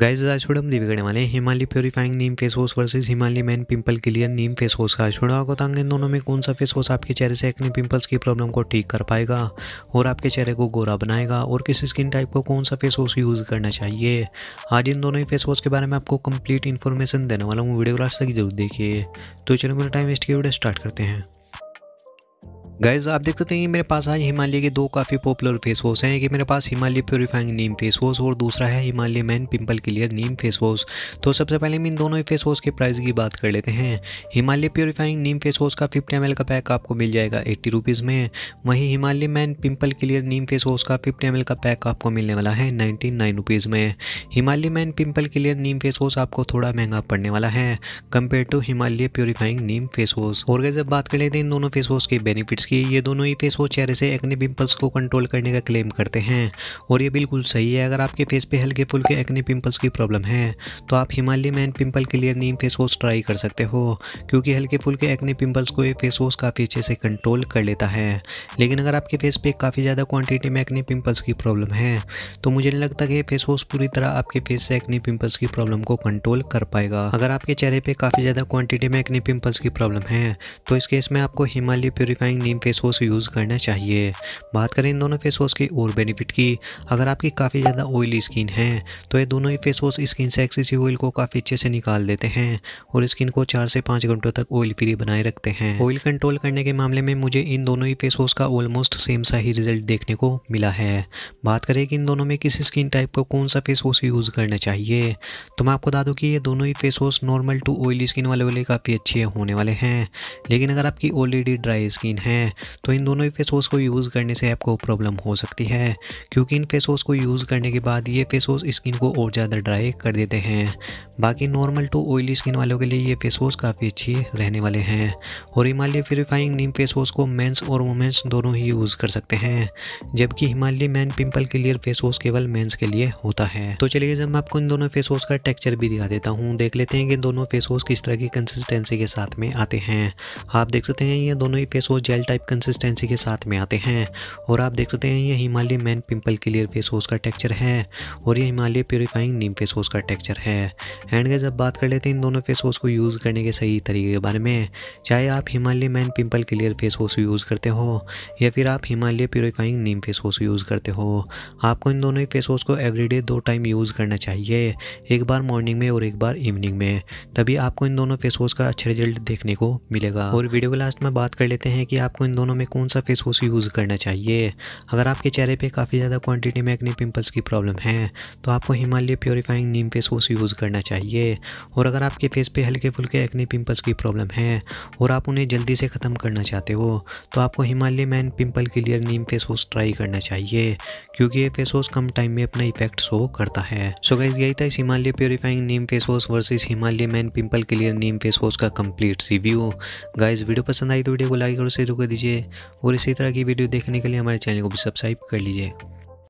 guys आज छोड़ हम रिव्यू करने वाले हैं Himalaya purifying neem face wash versus Himalaya man pimple clear neem face wash का छोड़ा आपको बताएंगे इन दोनों में कौन सा फेस वॉश आपके चेहरे से एक्ने पिंपल्स की प्रॉब्लम को ठीक कर पाएगा और आपके चेहरे को गोरा बनाएगा और किस स्किन टाइप को कौन सा फेस वॉश यूज़ करना चाहिए आज इन दोनों ही फेस वॉश के बारे में आपको कंप्लीट इन्फॉर्मेशन देने वाला हूँ वीडियो को आज तक जरूर देखिए तो चलो मेरा टाइम वेस्ट किए वीडियो स्टार्ट करते हैं गाइज आप देख सकते हैं मेरे पास आज हिमालय के दो काफ़ी पॉपुलर फेस वॉश हैं कि मेरे पास Himalaya purifying neem face wash और दूसरा है Himalaya man pimple clear neem face wash तो सबसे पहले हम इन दोनों ही फेस वॉश के प्राइस की बात कर लेते हैं Himalaya purifying neem face wash का फिफ्टी एम का पैक आपको मिल जाएगा एट्टी रुपीज़ में वहीं Himalaya man pimple clear neem face wash का फिफ्टी एम का पैक आपको मिलने वाला है नाइन्टी नाइन रुपीज़ में Himalaya man pimple clear neem face wash आपको थोड़ा महंगा पड़ने वाला है compare to Himalaya purifying neem face wash और गैस अब बात कर लेते हैं इन दोनों फेस वॉश के बेनिफिट्स की ये दोनों ही फेस वॉश चेहरे से एक्ने पिंपल्स को कंट्रोल करने का क्लेम करते हैं और ये बिल्कुल सही है अगर आपके फेस पे हल्के फुल्के एक्ने पिंपल्स की प्रॉब्लम है तो आप Himalaya man pimple clear neem face wash try कर सकते हो क्योंकि हल्के फुल्के एक्ने पिंपल्स को ये फेस वॉश काफ़ी अच्छे से कंट्रोल कर लेता है लेकिन अगर आपके फेस पे काफ़ी ज़्यादा क्वांटिटी में एक्ने पिंपल्स की प्रॉब्लम है तो मुझे नहीं लगता कि फेस वॉश पूरी तरह आपके फेस से एक्ने पिम्पल्स की प्रॉब्लम को कंट्रोल कर पाएगा अगर आपके चेहरे पर काफ़ी ज़्यादा क्वान्टिटी में एक्ने पिंपल्स की प्रॉब्लम है तो इस केस में आपको Himalaya purifying neem same face wash use करना चाहिए बात करें इन दोनों फेस वॉश की और बेनिफिट की अगर आपकी काफ़ी ज़्यादा ऑयली स्किन है तो ये दोनों ही फेस वॉश स्किन से एक्सेसिव ऑयल को काफ़ी अच्छे से निकाल देते हैं और स्किन को चार से पाँच घंटों तक ऑयल फ्री बनाए रखते हैं ऑयल कंट्रोल करने के मामले में मुझे इन दोनों ही फेस वॉश का ऑलमोस्ट सेम सा ही रिजल्ट देखने को मिला है बात करें कि इन दोनों में किस स्किन टाइप को कौन सा फेस वॉश यूज़ करना चाहिए तो मैं आपको बता दूँ कि ये दोनों ही face wash normal to oily skin वाले वाले काफ़ी अच्छे होने वाले हैं लेकिन अगर आपकी ऑलरेडी ड्राई स्किन है हैं तो इन दोनों फेस वॉश को यूज़ करने से आपको प्रॉब्लम हो सकती है क्योंकि इन फेस वॉश को यूज़ करने के बाद ये फेस वॉश स्किन को और ज़्यादा ड्राई कर देते हैं बाकी नॉर्मल टू ऑयली स्किन वालों के लिए ये फेस वॉश काफ़ी अच्छी रहने वाले हैं और Himalaya purifying neem face wash को मेंस और वुमेंस दोनों ही यूज़ कर सकते हैं जबकि Himalaya man pimple clear face wash केवल मेंस के लिए होता है तो चलिए जब मैं आपको इन दोनों फेस वॉश का टेक्सचर भी दिखा देता हूँ देख लेते हैं कि दोनों फेस वॉश किस तरह की कंसिस्टेंसी के साथ में आते हैं आप देख सकते हैं ये दोनों ही face wash gel type type consistency के साथ में आते हैं और आप देख सकते हैं ये Himalaya man pimple clear face wash का टेक्चर है और ये Himalaya purifying neem face wash का टेक्चर है एंड गए जब बात कर लेते हैं इन दोनों फेस वॉश को यूज़ करने के सही तरीके के बारे में चाहे आप Himalaya man pimple clear face wash use करते हो या फिर आप Himalaya purifying neem face wash use करते हो आपको इन दोनों ही फेस वॉश को एवरीडे दो टाइम यूज़ करना चाहिए एक बार मॉर्निंग में और एक बार इवनिंग में तभी आपको इन दोनों फेस वॉश का अच्छा रिजल्ट देखने को मिलेगा और वीडियो के लास्ट में बात कर लेते हैं कि आपको इन दोनों में कौन सा फेस वॉश यूज़ करना चाहिए अगर आपके चेहरे पे काफ़ी ज़्यादा क्वांटिटी में एक्ने पिंपल्स की प्रॉब्लम है तो आपको Himalaya purifying neem face wash use करना चाहिए और अगर आपके फेस पे हल्के फुल्के एक्ने पिम्पल्स की प्रॉब्लम है और आप उन्हें जल्दी से ख़त्म करना चाहते हो तो आपको Himalaya man pimple clear neem face wash try करना चाहिए क्योंकि ये फेस वॉश कम टाइम में अपना इफेक्ट शो करता है सो गाइज यही था इस Himalaya purifying neem face wash versus Himalaya man pimple clear neem face wash का कंप्लीट रिव्यू गाइज वीडियो पसंद आई तो वीडियो को लाइक और शेयर करो कर दीजिए और इसी तरह की वीडियो देखने के लिए हमारे चैनल को भी सब्सक्राइब कर लीजिए